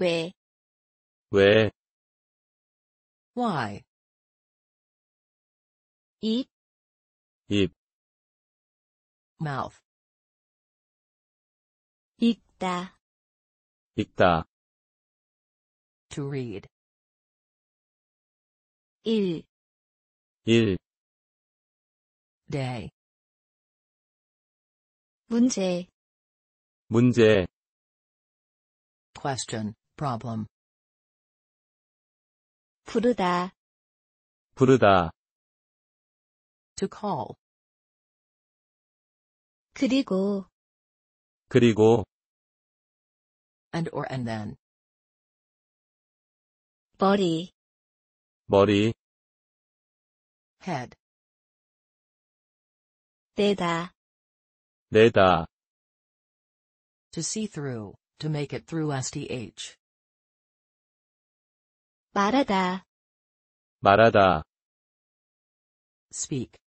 왜? 왜? why? 입, 입, mouth. 읽다, 읽다, to read. 일, 일, day. 문제, 문제, question problem 부르다 부르다 to call 그리고 그리고 and or and then 머리 머리 head 내다 내다 to see through to make it through sth 말하다 말하다 speak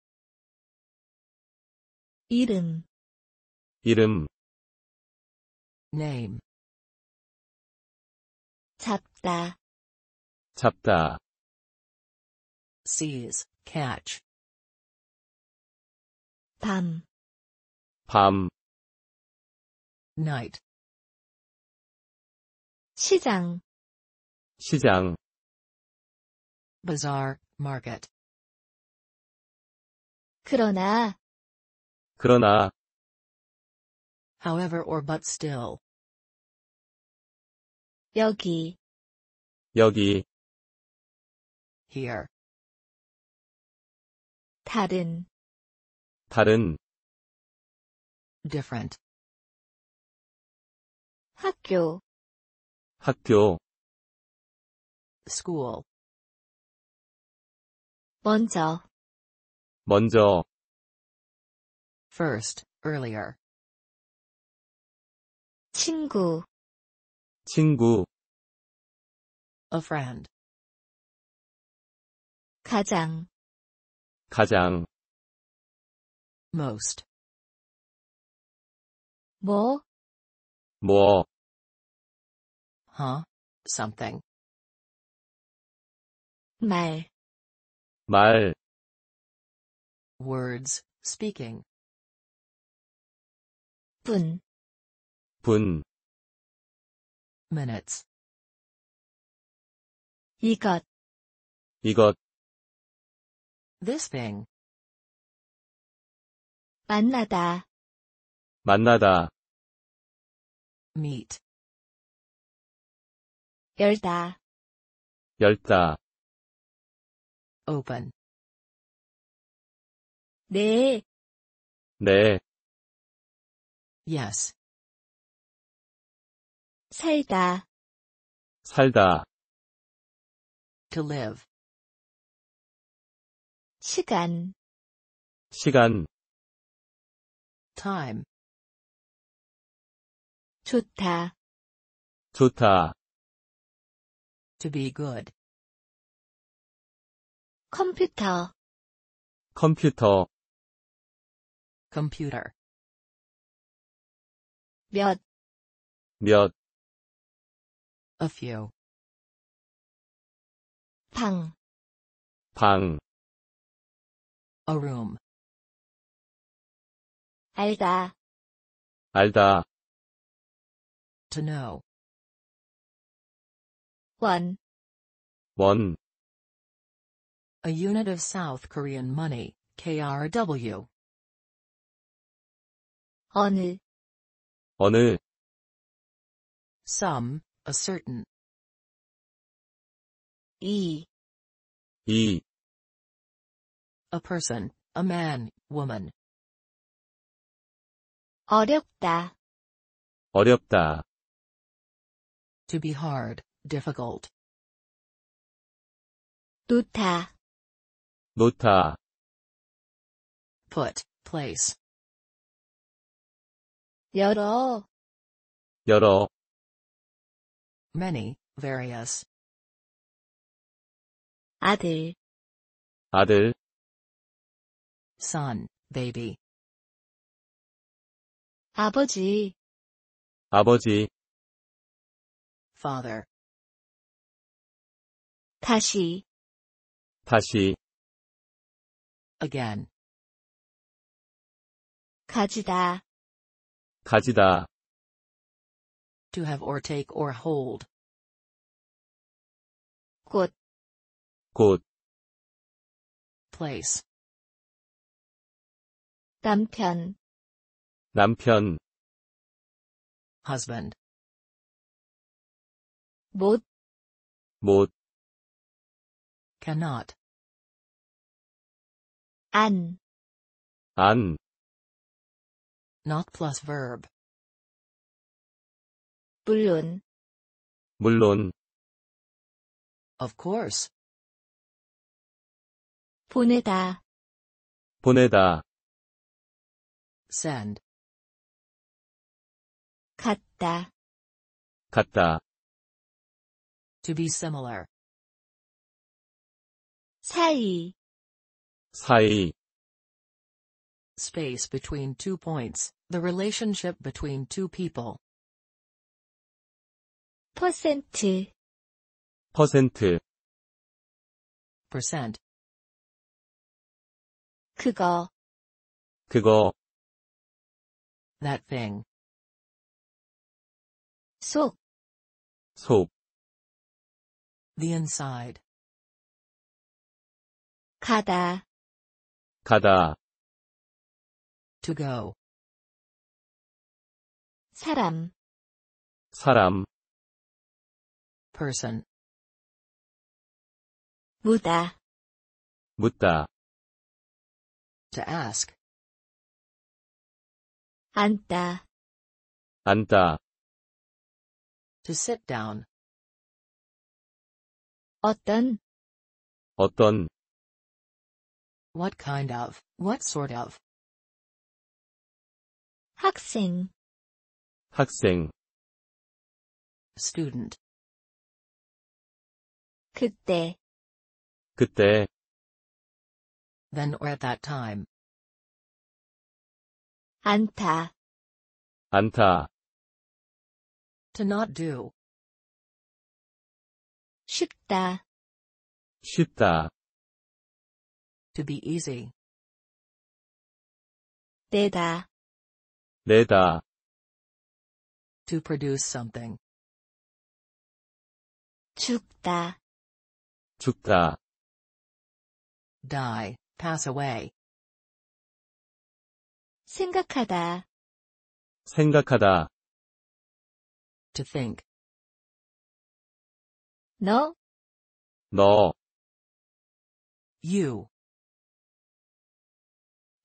이름 이름 name 잡다 잡다 seize catch 밤, 밤, night, 시장, 시장, bazaar, market. 그러나 그러나 however or but still 여기 여기 here 다른 다른 different 학교 학교 school 먼저 먼저 first, earlier. 친구 친구 a friend. 가장 가장 most. 뭐뭐 huh, something. 말말 words speaking 분, 분 minutes 이것 이것 this thing 만나다 만나다 meet 열다 열다 open 네. 네. yes 살다 살다 to live 시간 시간 time 좋다 좋다 to be good 컴퓨터 컴퓨터 computer 몇, 몇 a few 방, 방 a room 알다, 알다 to know 원, 원 a unit of South Korean money, KRW. 어느 어느 some, a certain. 이 이 a person, a man, woman. 어렵다 어렵다 to be hard, difficult. 놓다 Buddha. Put, place. 여러. 여러. Many, various. 아들. 아들. Son, baby. 아버지. 아버지. Father. 다시. 다시 again. 가지다 가지다 to have or take or hold. 곳곳 place 남편 남편 husband 못못 cannot an an not plus verb 물론 물론 of course 보내다 보내다 send 같다 같다 to be similar 사이 사이 space between two points, the relationship between two people. 퍼센트 퍼센트 percent 그거 그거 that thing 속속 the inside 가다 가다 to go 사람 사람 person 묻다 묻다 to ask 앉다 앉다 to sit down 어떤 어떤 what kind of, what sort of? 학생 학생 student 그때 그때 then or at that time 안타 안타 to not do 쉽다 쉽다 to be easy. 내다. 내다. To produce something. 죽다. 죽다. Die, pass away. 생각하다. 생각하다. To think. 너. 너. You.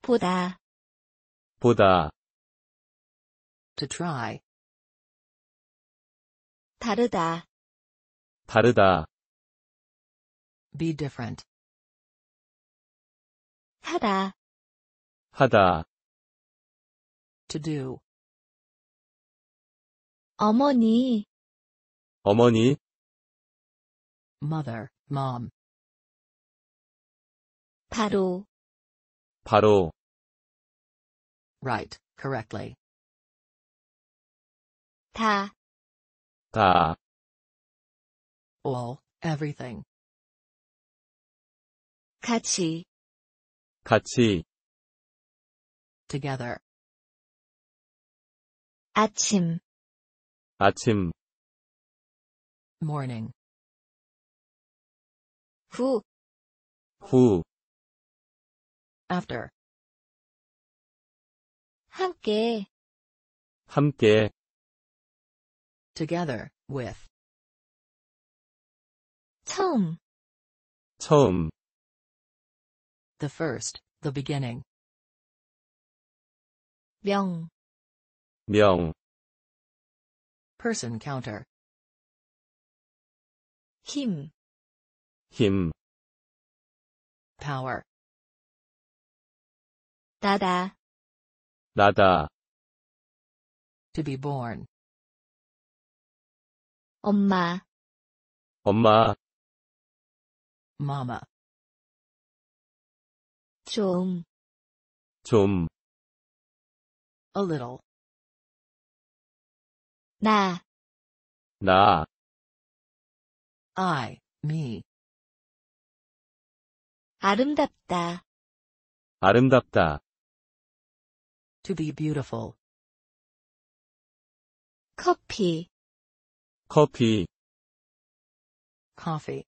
보다 보다 to try 다르다 다르다 be different 하다 하다 to do 어머니 어머니 mother mom 바로 바로 Right, correctly. 다. 다. All, everything. 같이. 같이. Together. 아침. 아침. Morning. 후. 후. After. 함께 함께 together with 처음 처음 the first the beginning 명명 person counter 힘힘 power 다다. 나다. to be born. 엄마, 엄마, mama, 좀, 좀, a little, 나, 나, I, me, 아름답다, 아름답다, To be beautiful. 커피 커피 coffee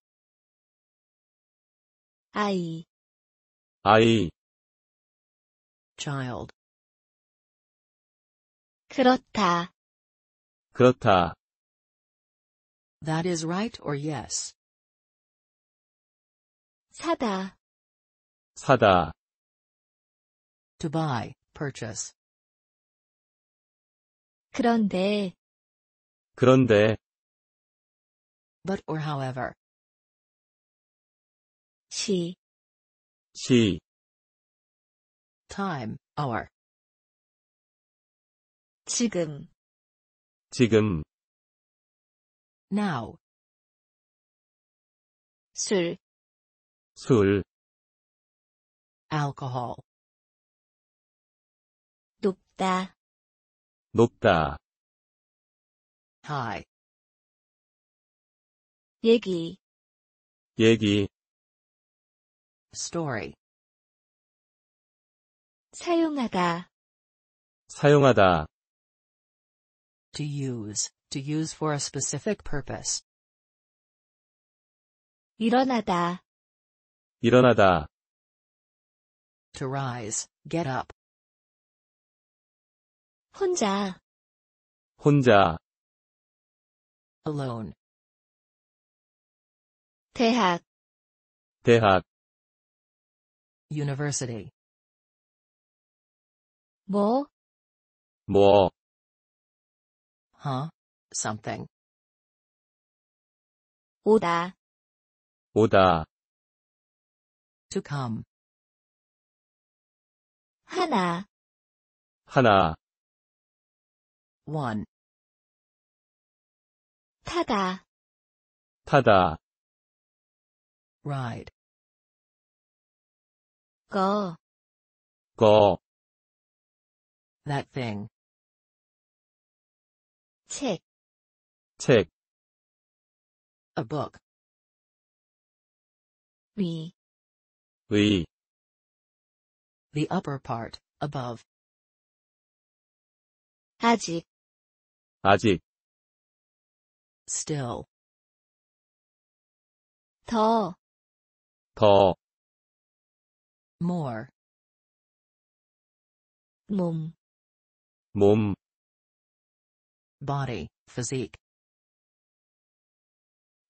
아이 아이 child 그렇다 그렇다 That is right or yes. 사다 사다 To buy purchase. 그런데 그런데 but or however 시시 time hour 지금 지금 now 술술 alcohol 높다 높다 high 얘기 얘기 story 사용하다 사용하다 to use to use for a specific purpose 일어나다 일어나다 to rise get up 혼자 혼자 alone 대학 대학 university 뭐? 뭐? huh? something 오다 오다 to come 하나 하나 1. 타다 타다 ride go go that thing Tick. Tick. a book 위위 the upper part above 아직 아직 still 더, 더 more 몸, 몸 body, physique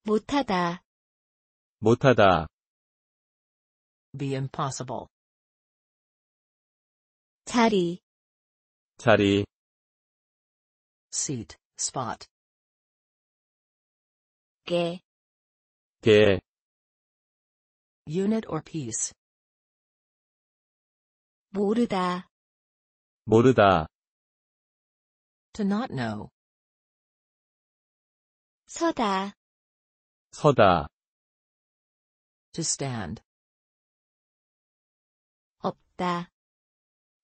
못하다, 못하다 be impossible 자리, 자리 seat, spot. 개, 개, unit or piece. 모르다, 모르다, to not know, 서다, 서다, to stand, 없다,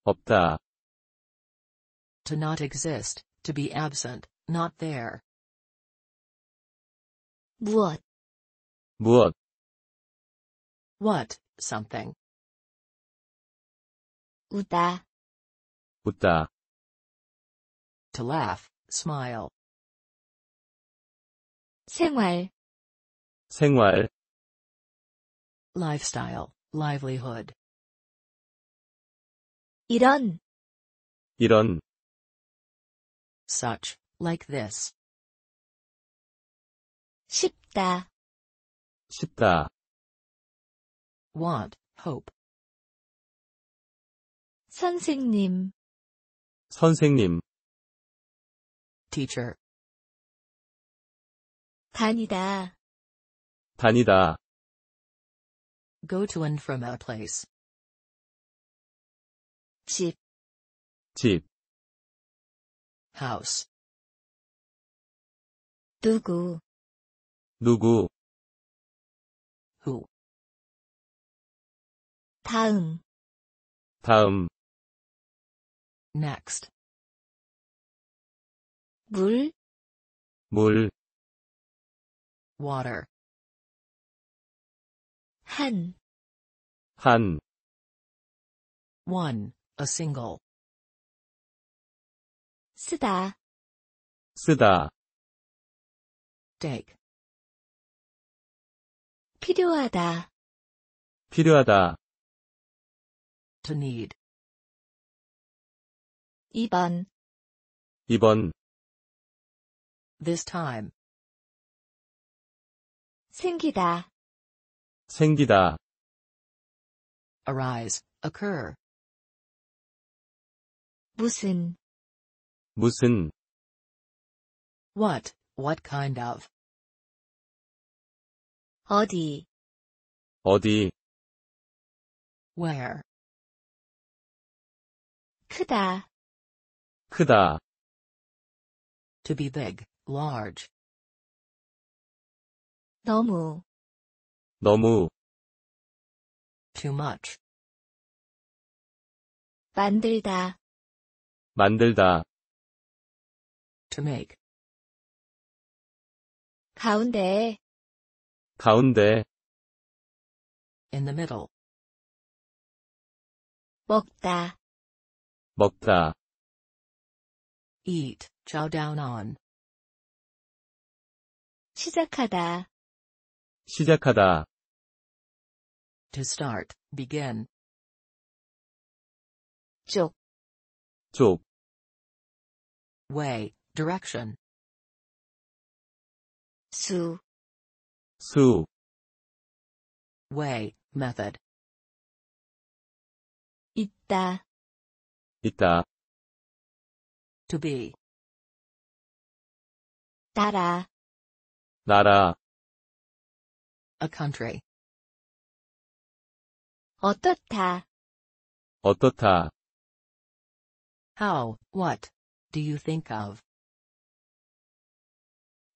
없다, to not exist, to be absent, not there. 무엇 무엇 What, something. 우다 웃다 To laugh, smile. 생활 생활 Lifestyle, livelihood. 이런 이런 such, like this. 쉽다, 쉽다, want, hope, 선생님, 선생님, teacher, 다니다, 다니다, go to and from a place, 집, 집, house 누구 누구 who 다음 다음 next 물, 물, water, 한, 한, one, a single, 쓰다 쓰다 take 필요하다 필요하다 to need 2번 2번 this time 생기다 생기다 arise occur 무슨 무슨 What, what kind of? 어디, 어디 where? 크다, 크다 to be big, large, 너무, 너무 too much, 만들다, 만들다 to make 가운데 가운데 in the middle 먹다 먹다 eat chow down on 시작하다 시작하다 to start begin 쪽쪽 way Direction. Su. Su. Way, method. Itta. Itta. To be. Tara. tara A country. 어떻다. 어떻다. How, what, do you think of?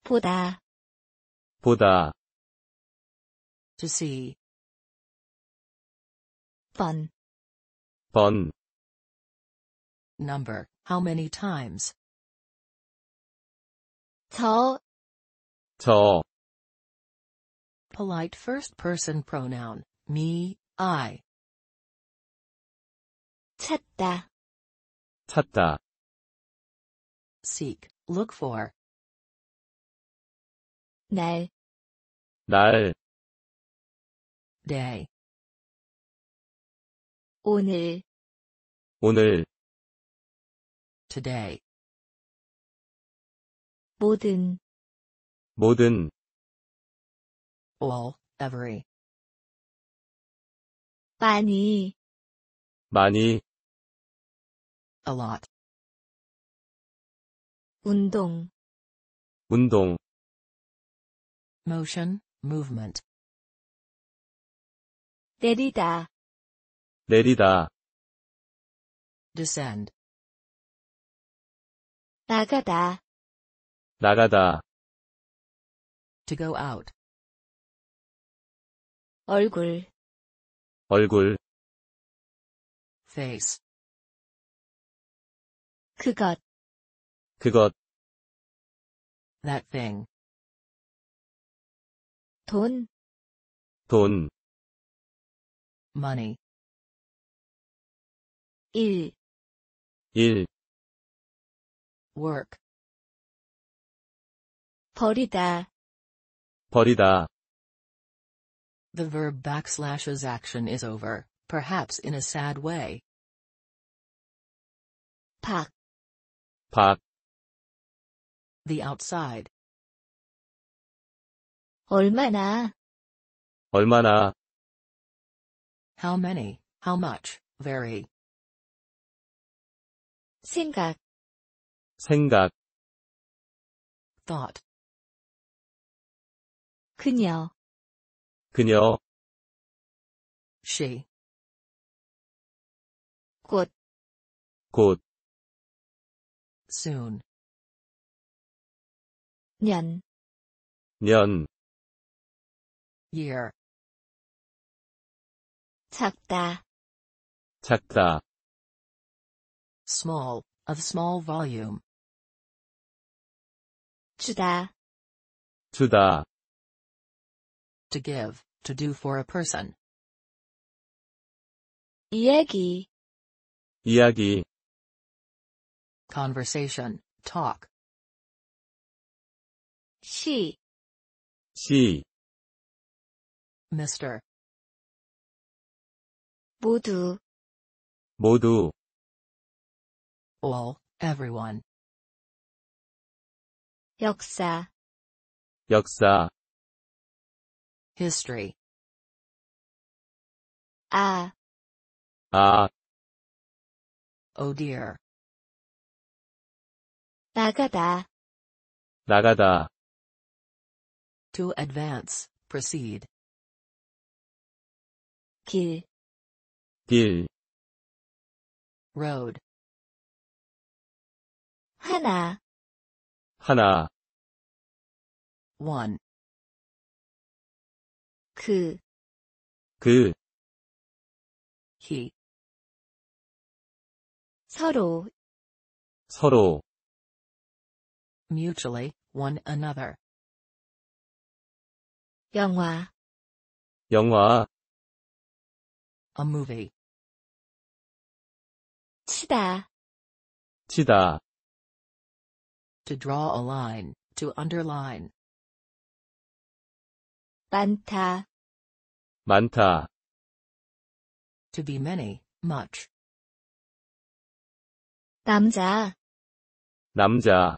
보다 보다 to see 번, 번 number how many times Tall. Tall. polite first person pronoun me i 찾다 찾다 seek look for 날, 날, day, 오늘, 오늘, today, 모든, 모든, all, every, 많이, 많이, a lot, 운동, 운동, motion, movement. 내리다 내리다 descend, 나가다 나가다 to go out, 얼굴 얼굴 face, 그것 그것 that thing, 돈, 돈, money, 일, 일, work, 버리다, 버리다. The verb backslashes action is over, perhaps in a sad way. 박, 박, The outside. 얼마나 얼마나 How many, how much, very. 생각 생각 Thought, 그녀 그녀 she. 꽃곧 Soon, 년년 year 작다 작다 small of small volume 주다 주다 to give to do for a person 이야기 이야기 conversation talk 시 Mr. 모두 모두 all, everyone 역사 역사 history 아, 아, oh dear, 나가다, 나가다, to advance, proceed. 길, 길, road. 하나, 하나, one. 그, 그, he. 서로, 서로, mutually, one another. 영화, 영화, a movie. 치다. 치다. To draw a line, to underline. 많다. 많다. To be many, much. 남자. 남자.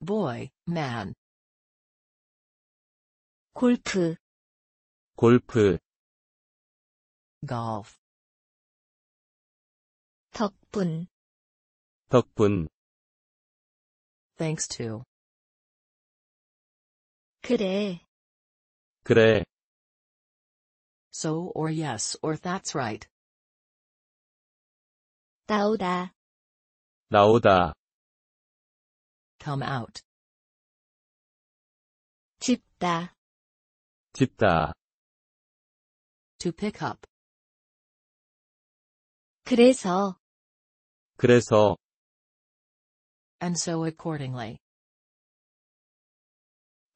Boy, man. 골프. 골프 golf 덕분 덕분 thanks to 그래 그래 so or yes or that's right 나오다 나오다 come out 집다 집다 to pick up 그래서 그래서 and so accordingly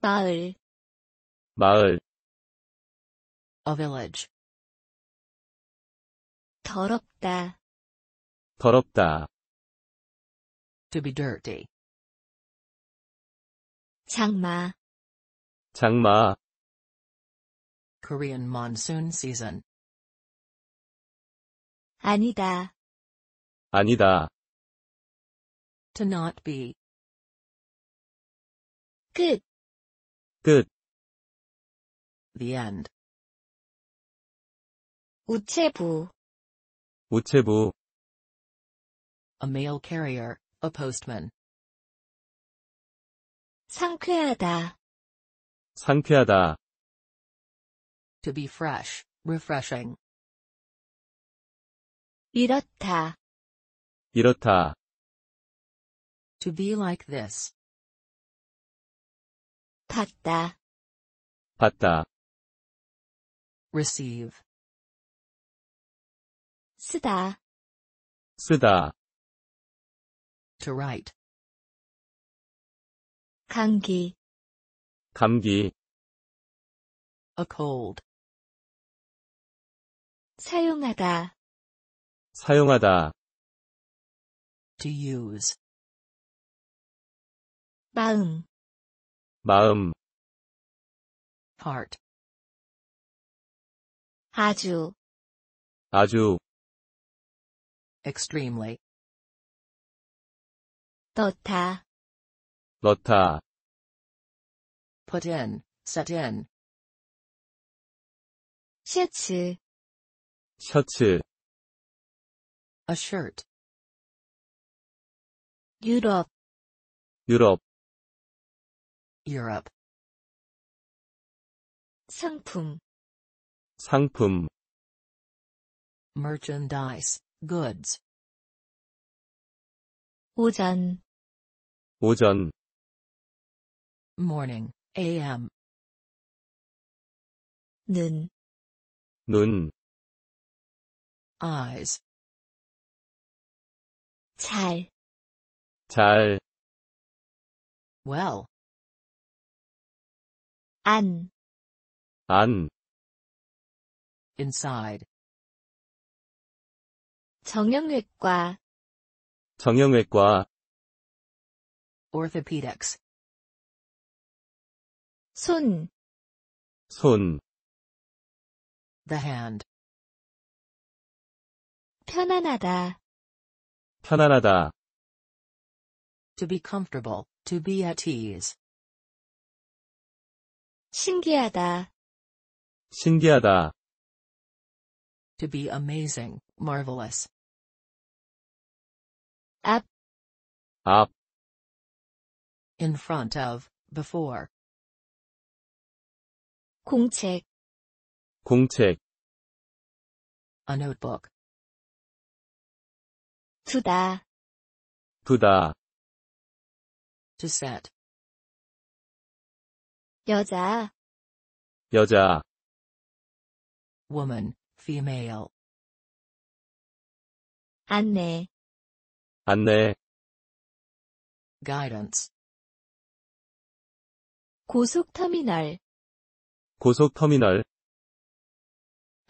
마을 마을 a village 더럽다 더럽다 to be dirty 장마 장마 Korean monsoon season 아니다. 아니다. to not be 끝, 끝, the end 우체부, 우체부, a mail carrier a postman 상쾌하다, 상쾌하다, to be fresh refreshing 이렇다. 이렇다. To be like this. 받다. 받다. Receive. 쓰다. 쓰다. To write. 감기. 감기. A cold. 사용하다. 사용하다 to use 마음 마음 heart 아주 아주 extremely 넣다 넣다 put in set in 셔츠 셔츠 A shirt. Europe. Europe. Europe. 상품. 상품. merchandise, goods. 오전. 오전. morning, am. 눈. 눈. eyes, 잘. 잘. well. 안. 안. inside. 정형외과. 정형외과. orthopedics. 손. 손. the hand. 편안하다. 편안하다. To be comfortable, to be at ease. 신기하다. 신기하다. To be amazing, marvelous. 앞. 앞. In front of, before. 공책. 공책. A notebook. 두다 두다 to set 여자 여자 woman female 안내 안내 guidance 고속터미널 고속터미널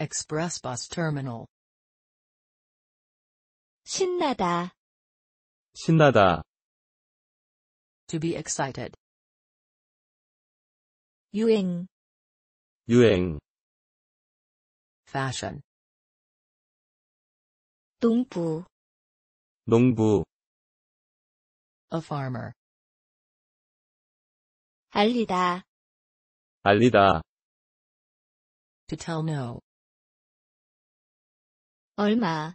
express bus terminal 신나다 신나다 to be excited 유행 유행 fashion 농부 농부 a farmer 알리다 알리다 to tell no 얼마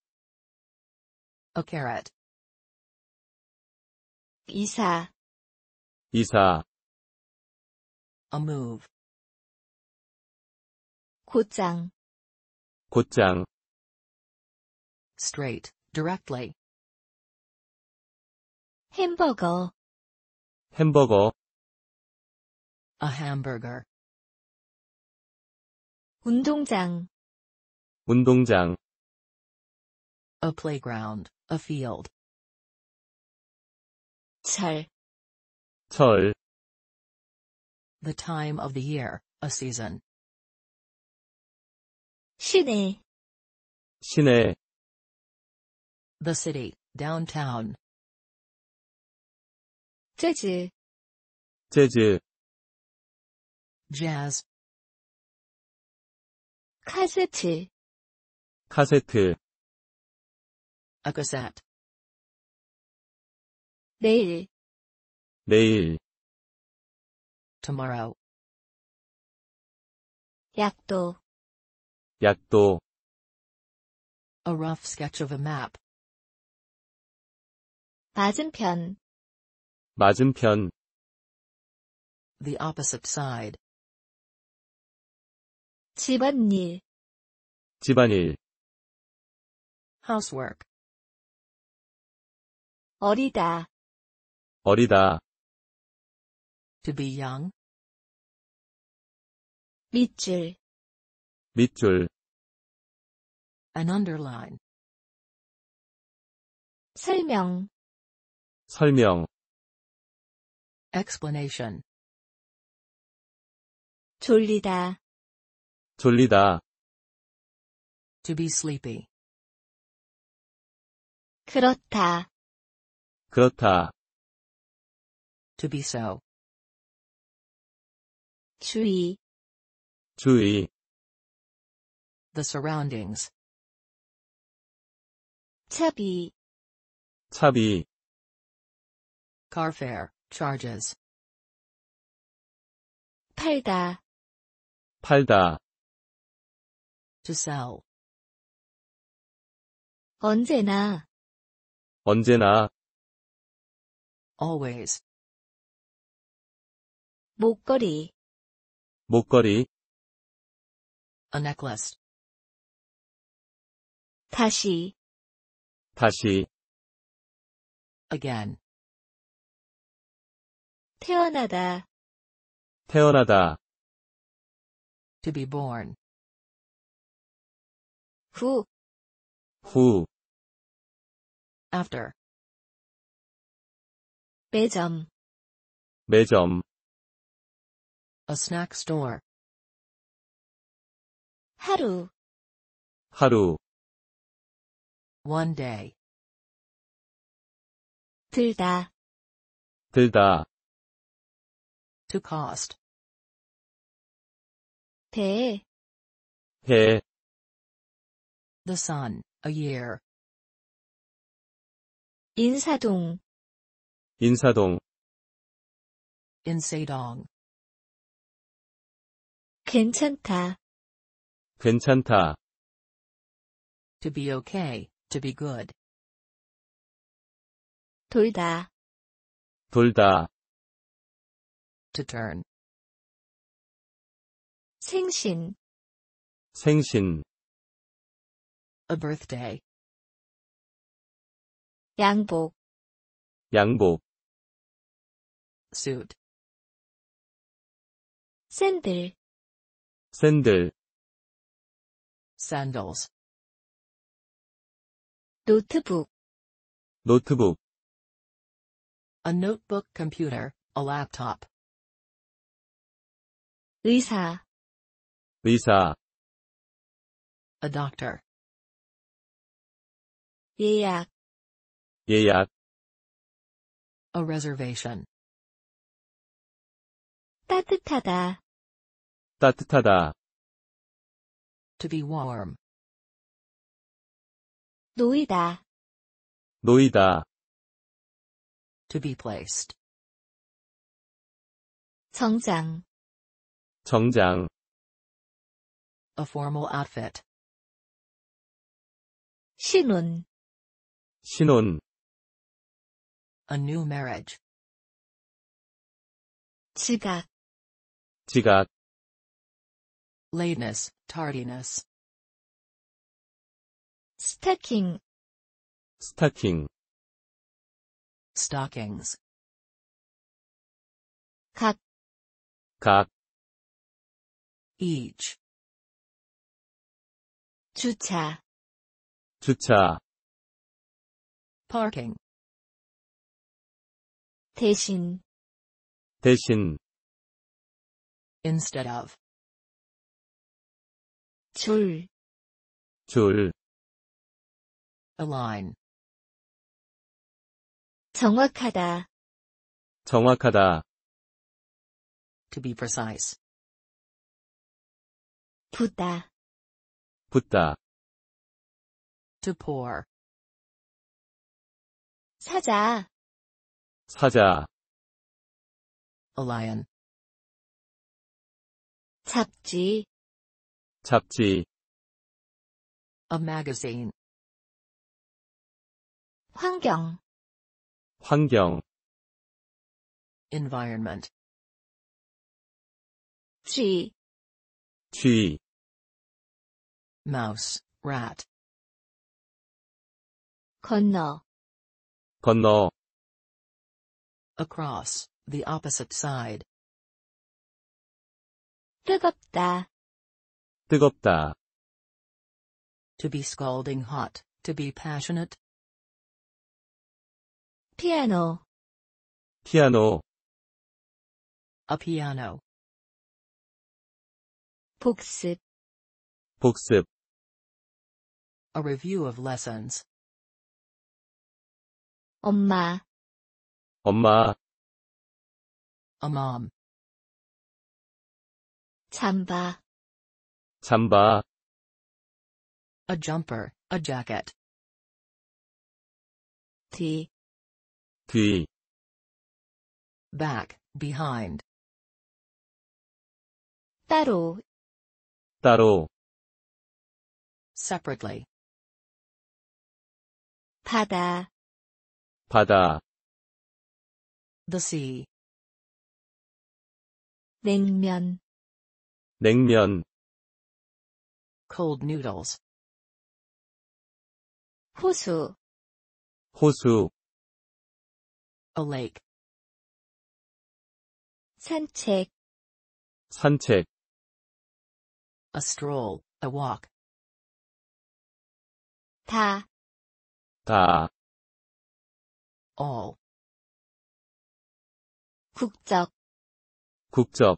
A carrot. 이사. 이사. A move. 곧장. 곧장. Straight, directly. 햄버거. 햄버거. A hamburger. 운동장. 운동장. A playground. A field. 잘. 절. The time of the year, a season. 시내. 시내. The city, downtown. 재즈. 재즈. Jazz. 카세트. 카세트. A cassette. 내일 내일 tomorrow 약도 약도 a rough sketch of a map 맞은편 맞은편 the opposite side 집안일 집안일 housework 어리다 어리다 to be young 밑줄 밑줄 an underline 설명 설명 explanation 졸리다 졸리다 to be sleepy 그렇다 그렇다. To be so. 주의. 주의. The surroundings. 차비. 차비. Carfare, charges. 팔다. 팔다. To sell. 언제나. 언제나 always 목걸이 목걸이 a necklace 다시 다시 again 태어나다 태어나다 to be born 후후 after 매점 매점 a snack store 하루 하루 one day 들다 들다 to cost 배, 배 the sun, a year. 인사동 인사동 인세동 괜찮다 괜찮다 to be okay to be good 돌다 돌다 to turn 생신 생신 a birthday 양복 양복 suit 샌들 샌들 sandals 노트북 노트북 a notebook computer a laptop 의사 의사 a doctor 예약 예약 a reservation 따뜻하다 따뜻하다 to be warm 놓이다 놓이다 to be placed 정장 정장 a formal outfit 신혼 신혼 a new marriage 지각 지각 lateness, tardiness 스타킹 스타킹 stockings 각, each 주차 주차 parking 대신 대신 instead of 줄줄 line. 정확하다 정확하다 to be precise 붓다 붓다 to pour 사자 사자 a lion 잡지 잡지 a magazine 환경 환경 environment 쥐, 쥐 mouse, rat 건너 건너 across, the opposite side 뜨겁다 뜨겁다 to be scalding hot to be passionate 피아노 피아노 a piano 복습 복습 a review of lessons 엄마 엄마 a mom 잠바 잠바 a jumper, a jacket 뒤뒤 back, behind 따로 따로 separately 바다 바다 the sea 냉면 냉면 cold noodles 호수 호수 a lake 산책 산책 a stroll a walk 다다 all 국적 국적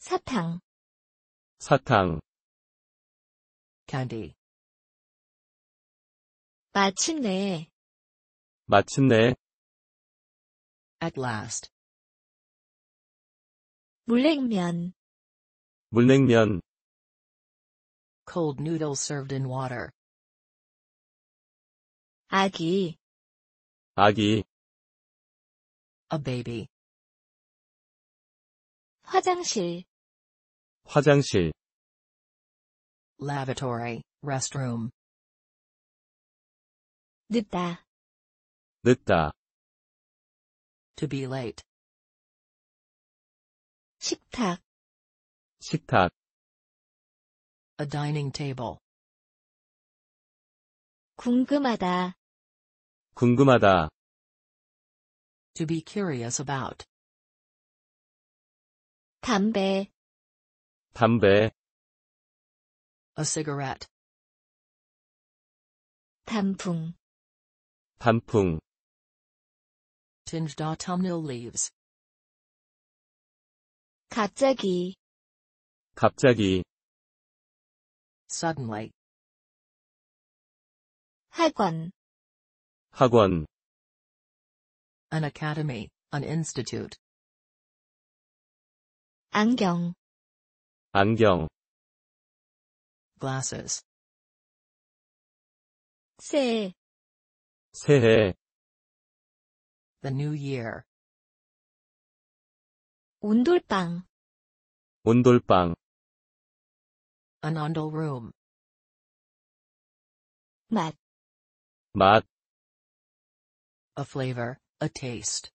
사탕 사탕 candy 마침내 마침내 at last 물냉면 물냉면 cold noodle served in water 아기 아기 a baby 화장실 화장실 lavatory, restroom. 늦다, 늦다 to be late. 식탁, 식탁 a dining table. 궁금하다, 궁금하다 to be curious about. 담배, 담배 a cigarette 단풍 단풍 tinged autumnal leaves 갑자기 갑자기 suddenly 학원 학원 an academy an institute 안경 안경 glasses 새해 새해 the new year 온돌방 온돌방 an ondol room 맛, 맛 a flavor, a taste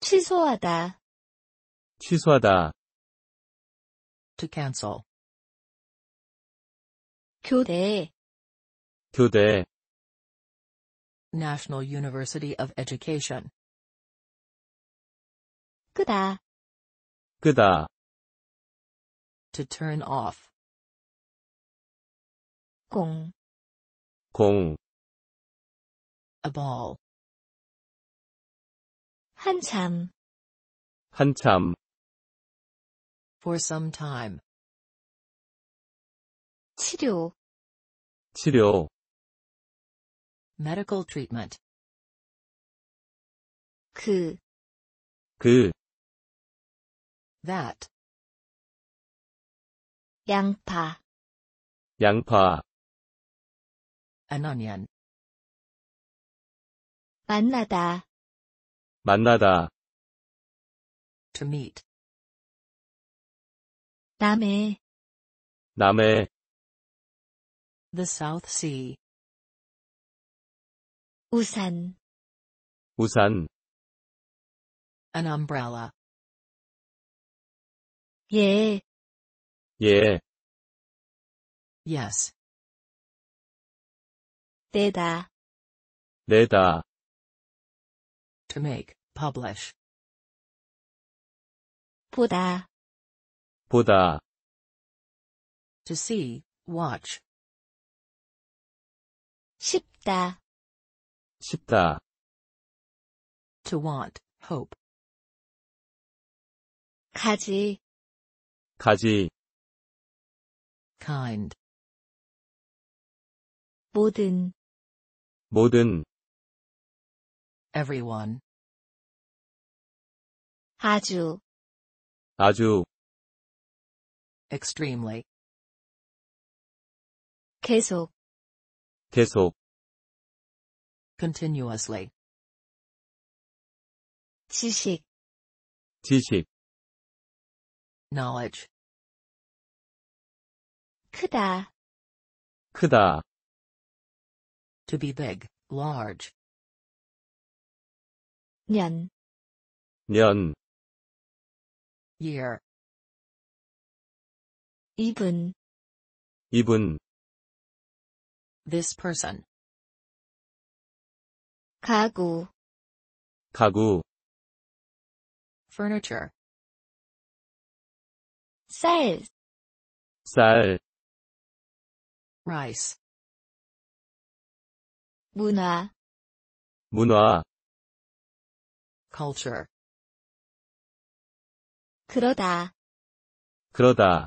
취소하다 취소하다 To cancel. 교대 교대 National University of Education. 끄다 끄다 To turn off. 공공 A ball. 한참 한참 for some time. 치료 치료 medical treatment 그, 그, that, 양파, 양파, an onion, 만나다, 만나다, to meet, 남해 남해 The South Sea 우산 우산 An umbrella 예 예. Yes. 내다. 내다. To make, publish. 보다. 보다 to see, watch. 쉽다 쉽다. to want, hope. 가지 가지 kind. 모든 모든 everyone. 아주 아주 extremely 계속 계속 continuously 지식 지식 knowledge 크다 크다 to be big large 년년 year 이분 이분 this person 가구 가구 furniture 쌀, rice, 문화, 문화, culture, 그러다, 그러다,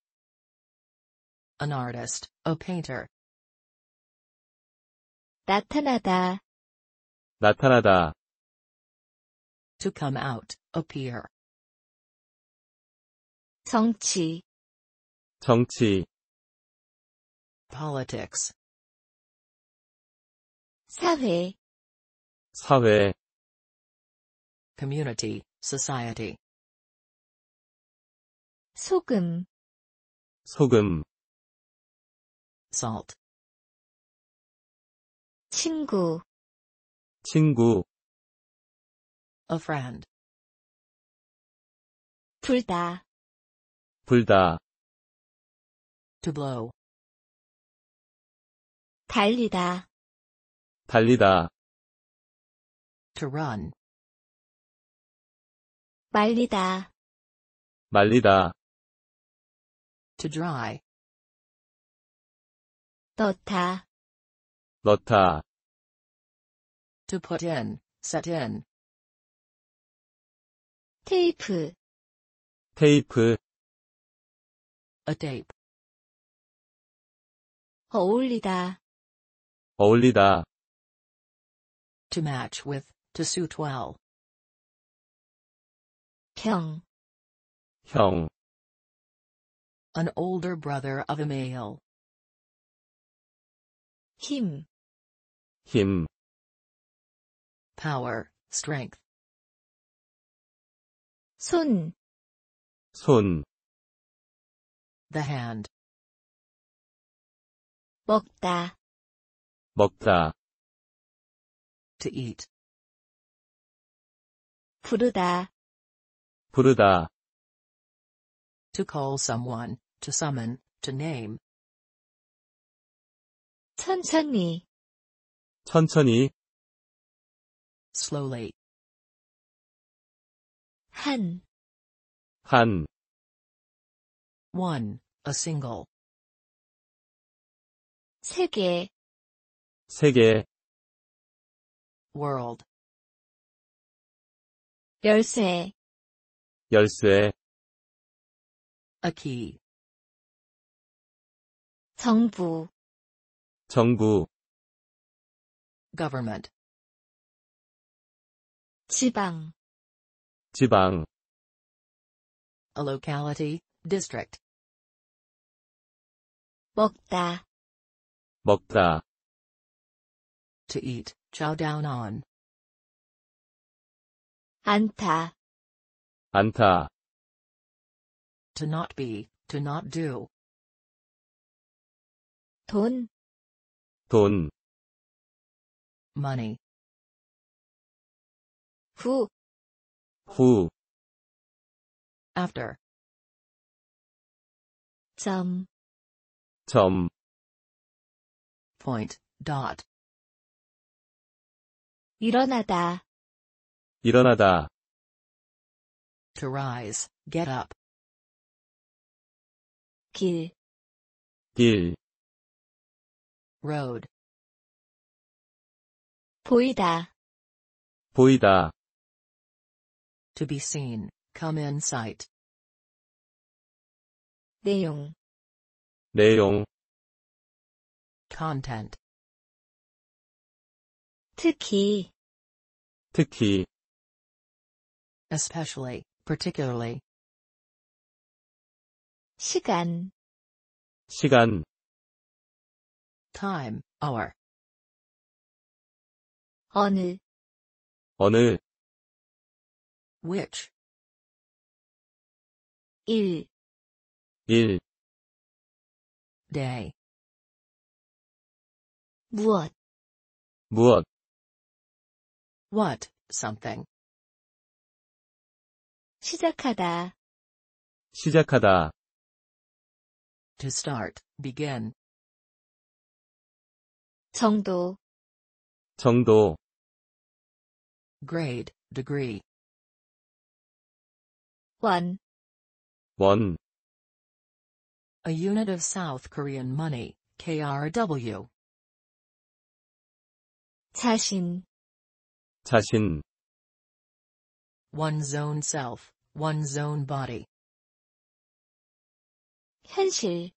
an artist, a painter. 나타나다 나타나다 to come out, appear. 정치 정치 politics 사회 사회 community, society 소금 소금 salt 친구 친구 a friend 불다 불다 to blow 달리다 달리다 to run 말리다 말리다 to dry 넣다 넣다 to put in, set in 테이프 테이프 a tape 어울리다 어울리다 to match with, to suit well 형형 an older brother of a male 힘힘 power, strength 손손 the hand 먹다 먹다 to eat 부르다 부르다 to call someone to summon to name 천천히 천천히 slowly 한, 한, one, a single, 세 개, 세 개, world, 열쇠, 열쇠, a key, 정부, 정부 government 지방 지방 a locality district 먹다 먹다 to eat chow down on 안타 안타 to not be to not do 돈돈 money 후, 후 after 점, 점 point dot 일어나다 일어나다 to rise get up 길, 길 road 보이다 보이다 to be seen come in sight 내용 내용 content 특히 특히 especially particularly 시간 시간 time, hour. 어느 어느 which 1 1 day 무엇 무엇 what something 시작하다 시작하다 to start begin 정도 정도 grade degree 원원 a unit of South Korean money KRW 자신 자신 one's own self one's own body 현실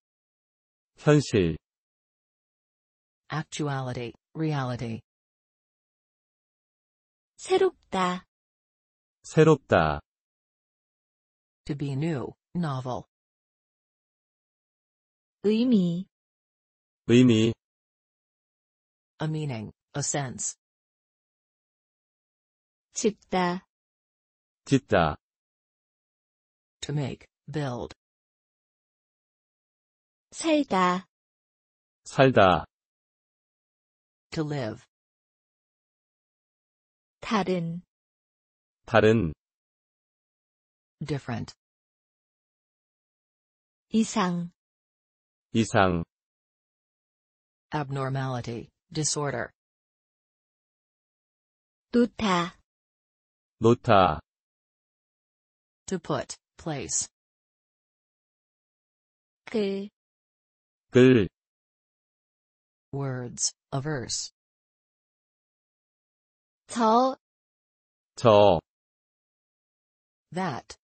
현실 actuality, reality. 새롭다. 새롭다. To be new, novel. 의미. 의미. A meaning, a sense. 짓다. 짓다. To make, build. 살다. 살다 to live 다른 다른 different 이상 이상 abnormality disorder 놓다 놓다 to put place 글 글, Words, a verse. Tall. That.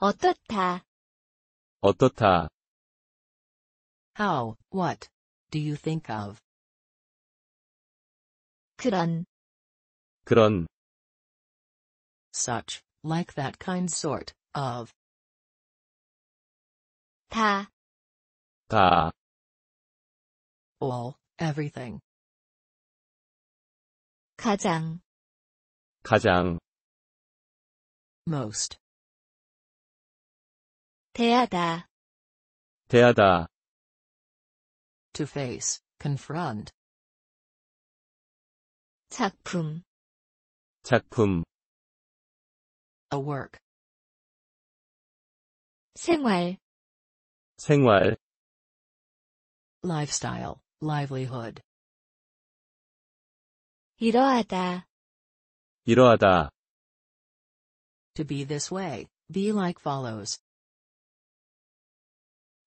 어떻다 어떻다 How, what, do you think of? 그런 그런 Such, like that kind sort, of. 다다 all, everything. 가장 가장 most 대하다 대하다 to face, confront 작품 작품 a work 생활 생활 lifestyle livelihood 이러하다 이러하다 to be this way be like follows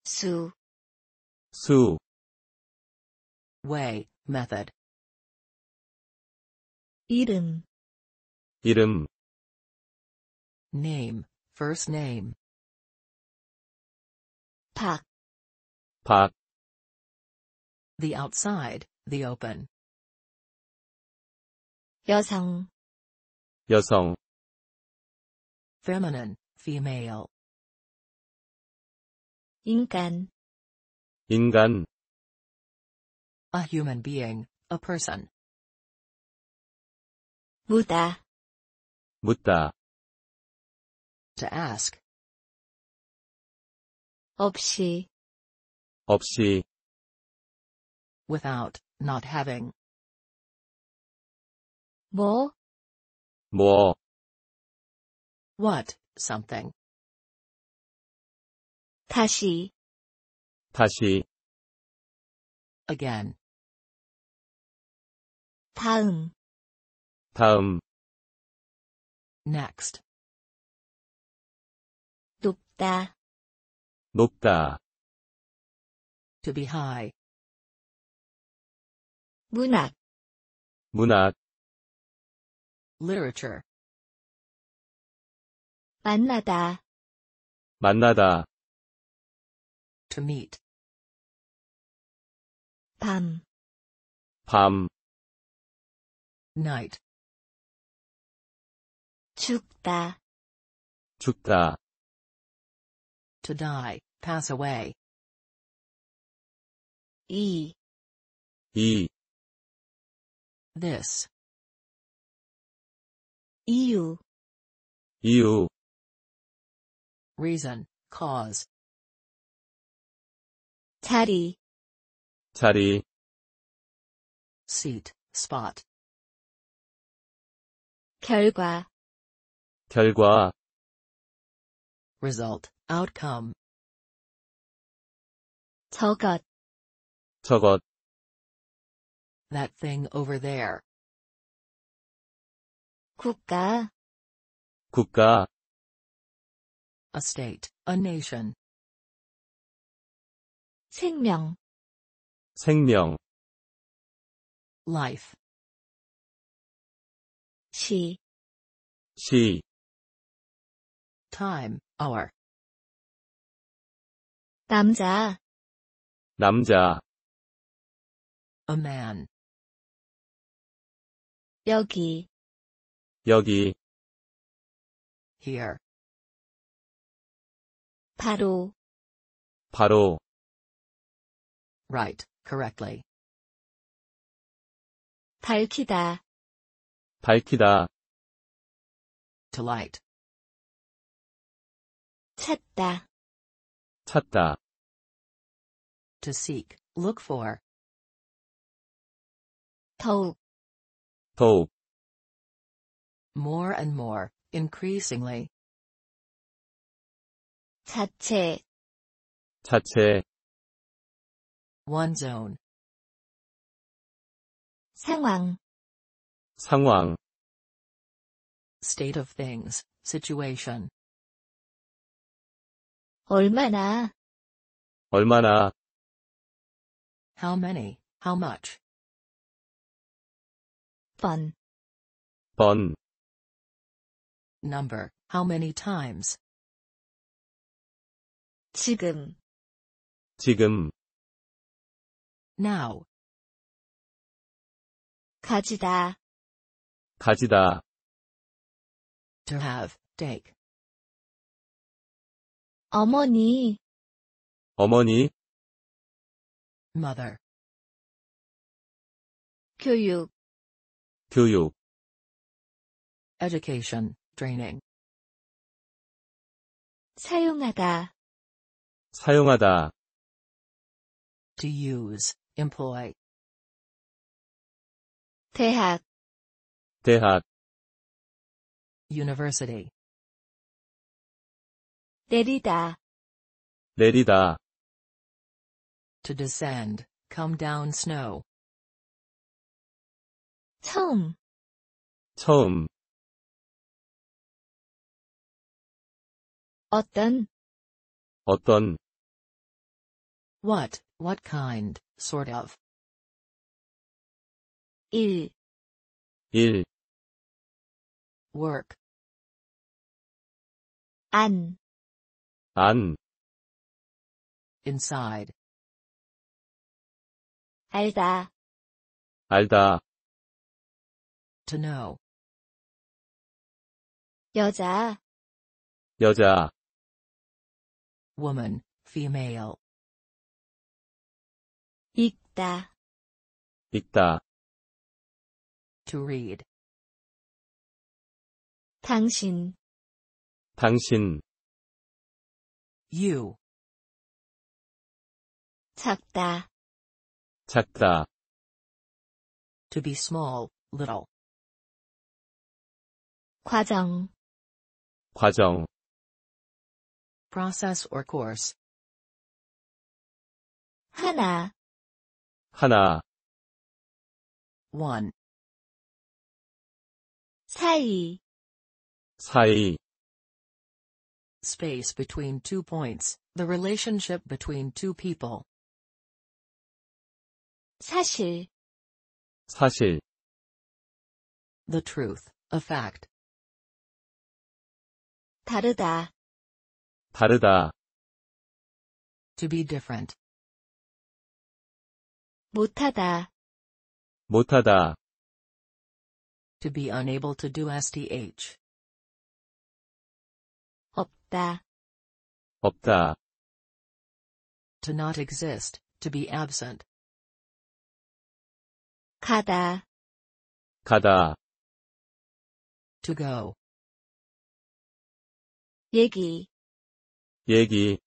수, 수, way, method. 이름, 이름, name, first name. 박, 박, the outside, the open. 여성 여성 feminine, female. 인간 인간 a human being, a person. 묻다 묻다 to ask 없이 없이 without, not having. 뭐? 뭐? What, something. 다시. 다시. Again. 다음. 다음. Next. 높다. 높다. To be high. 문학 문학 literature 만나다 만나다 to meet 밤, 밤, night, 죽다, 죽다, to die, pass away, E. This. Eel. Eel. Reason, cause. 자리. 자리. Seat, spot. 결과. 결과. Result, outcome. 저것. 저것. That thing over there. 국가 국가 A state, a nation. 생명 생명 Life. 시시 Time, hour. 남자 남자 A man. 여기 여기 here 바로 바로 right correctly 밝히다 밝히다 to light 찾다 찾다 to seek look for 더욱 hope. More and more, increasingly. 자체 자체 one's own 상황 상황 state of things, situation. 얼마나 얼마나 how many, how much fun 번 number how many times 지금 지금 now 가지다 가지다 to have take 어머니 어머니 mother 교육 교육 education, training 사용하다 사용하다 to use, employ 대학 대학 university 내리다 내리다 to descend, come down snow 처음. 처음. 어떤 어떤 What, what kind, sort of. 1. 1. Work. 안. 안. Inside. 알다. 알다 to know. 여자 여자 woman, female. 읽다 읽다 to read. 당신 당신 you 작다 작다 to be small, little. 과정 과정 process or course 하나 하나 one 사이 사이 space between two points the relationship between two people 사실 사실 the truth a fact 다르다. 다르다. To be different. 못하다. 못하다. To be unable to do STH. 없다. 없다. To not exist, to be absent. 가다. 가다. To go. 얘기 얘기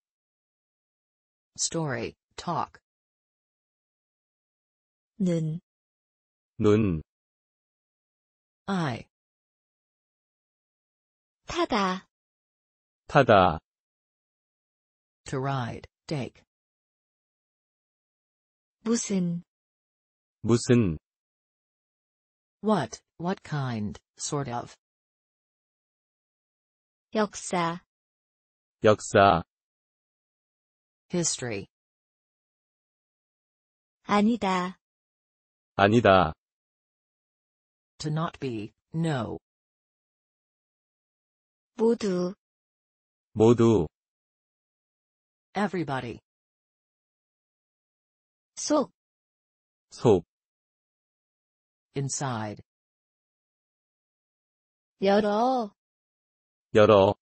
story talk 눈, 눈 I. 타다 타다 to ride take 무슨 무슨 what what kind sort of 역사 역사 history 아니다 아니다 to not be no 모두 모두 everybody 속, 속 inside 열어 열어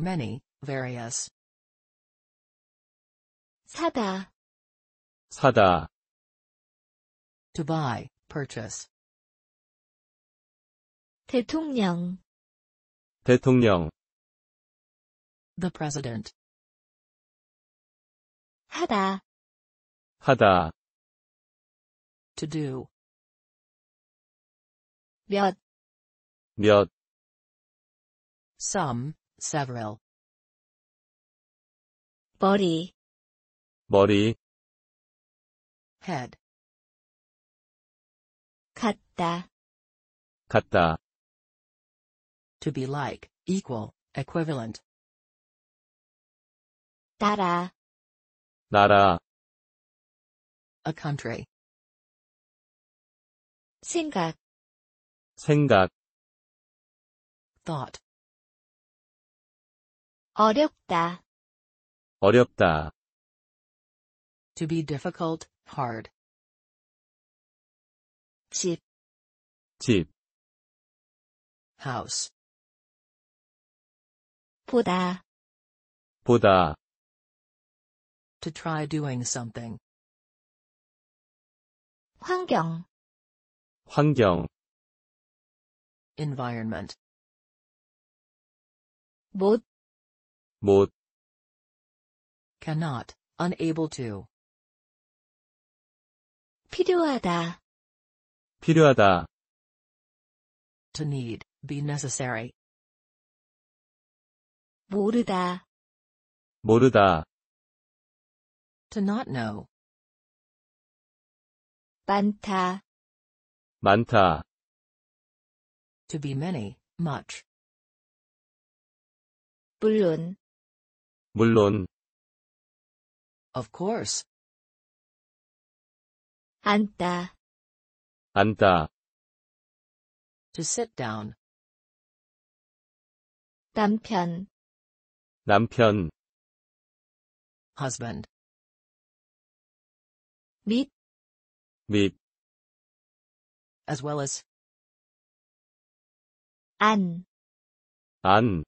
many, various. 사다, 사다 to buy, purchase. 대통령, 대통령 the president. 하다, 하다 to do, 몇, 몇 some, several. Body. Body. head 같다 같다 to be like, equal, equivalent 따라 나라 a country 생각 생각 thought 어렵다. 어렵다. To be difficult, hard. 집. 집. house. 보다. 보다. To try doing something. 환경. 환경. environment. 못. 못 cannot, unable to 필요하다 필요하다 to need, be necessary 모르다 모르다 to not know 많다 많다 to be many, much 물론 물론 Of course. 앉다 앉다 To sit down. 남편 남편 Husband. 및및 As well as. 안, 안,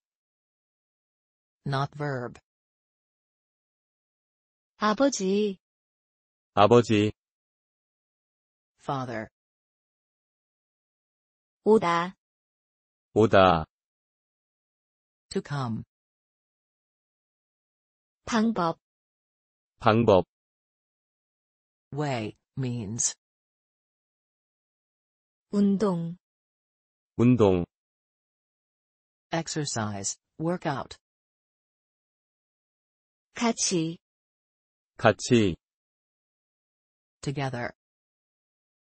Not verb. 아버지 아버지 father 오다 오다 to come 방법 방법 way means 운동 운동 exercise workout 같이 같이 together